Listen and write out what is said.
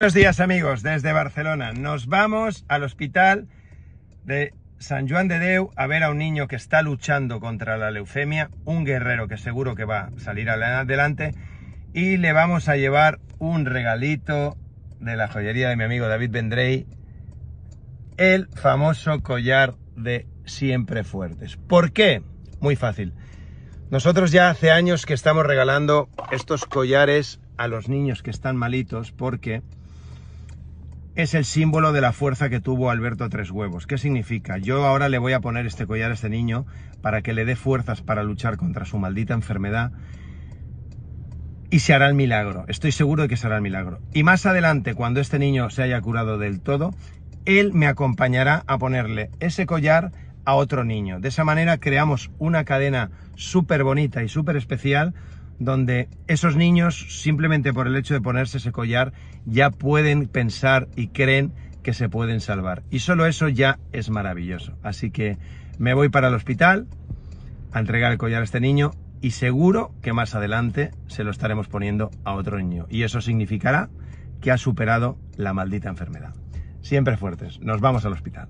Buenos días amigos, desde Barcelona. Nos vamos al hospital de San Juan de Deu a ver a un niño que está luchando contra la leucemia, un guerrero que seguro que va a salir adelante y le vamos a llevar un regalito de la joyería de mi amigo David Vendrey, el famoso collar de siempre fuertes. ¿Por qué? Muy fácil. Nosotros ya hace años que estamos regalando estos collares a los niños que están malitos porque es el símbolo de la fuerza que tuvo Alberto Tres Huevos. ¿Qué significa? Yo ahora le voy a poner este collar a este niño para que le dé fuerzas para luchar contra su maldita enfermedad y se hará el milagro. Estoy seguro de que se hará el milagro. Y más adelante, cuando este niño se haya curado del todo, él me acompañará a ponerle ese collar a otro niño. De esa manera creamos una cadena súper bonita y súper especial donde esos niños, simplemente por el hecho de ponerse ese collar, ya pueden pensar y creen que se pueden salvar. Y solo eso ya es maravilloso. Así que me voy para el hospital a entregar el collar a este niño y seguro que más adelante se lo estaremos poniendo a otro niño. Y eso significará que ha superado la maldita enfermedad. Siempre fuertes, nos vamos al hospital.